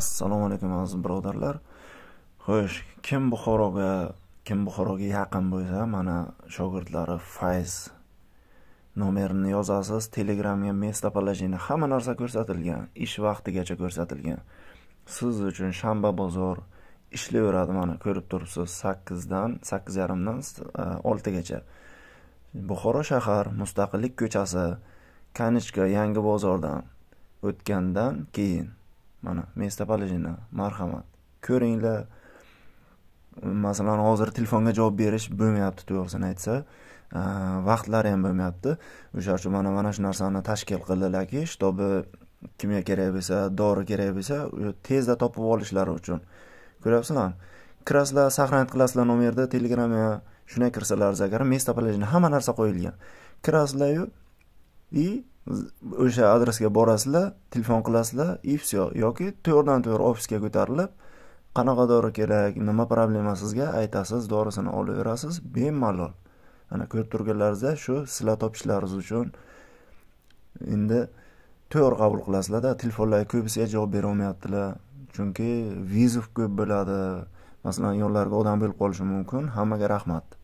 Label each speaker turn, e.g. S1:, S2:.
S1: assalomu alaykum aziz birodarlar xo'sh kim buxoroga kim buxoroga yaqin bo'lsa mana shogirdlari fayz nomerini yozasiz telegramga местоположение hamma narsa ko'rsatilgan ish vaqtigacha ko'rsatilgan siz uchun shanba bozor ishlayveradi mana ko'rib turibsiz sakkizdan sakkiz yarimdan e, oltigacha buxoro shahar mustaqillik ko'chasi kanichka yangi bozordan o'tgandan keyin mana место положение marhamat ko'ringlar masalan hozir telefonga javob berish bo'lmayapti to'g'risini aytsa vaqtlari ham bo'lmayapti o'sha uchun mana mana shu narsani tashkil qildilarki чтобы kimga kerak bo'lsa dori kerak bo'lsa tezda topib olishlari uchun ko'ryapsizlarmi kirasizlar сохранять qilasizlar nomerni telegramga shunday kirsalar agar место положение hamma narsa qo'yilgan kirasizlaryu и o'sha adresga borasizlar telefon qilasizlar и все yoki to'g'ridan to'g'ri ofisga ko'tarilib qanaqa dori kerak nima problema sizga aytasiz dorisini olaverasiz bemalol mana ko'rib turganlaringizda shu sizlar topishlaringiz uchun endi to'g'ri qabul qilasizlarda telefonlarga ko'pisiga javob berolmayaptilar chunki vizov ko'p bo'ladi masalan yo'llarga odam bo'lib qolishi mumkin hammaga rahmat